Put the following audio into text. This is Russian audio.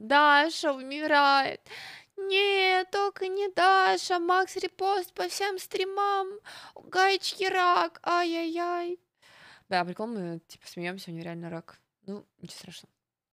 Даша умирает. Нет, только не Даша. Макс репост по всем стримам. У гаечки рак. Ай-яй-яй. Да, прикол, мы типа смеемся, у него реально рак. Ну, ничего страшного.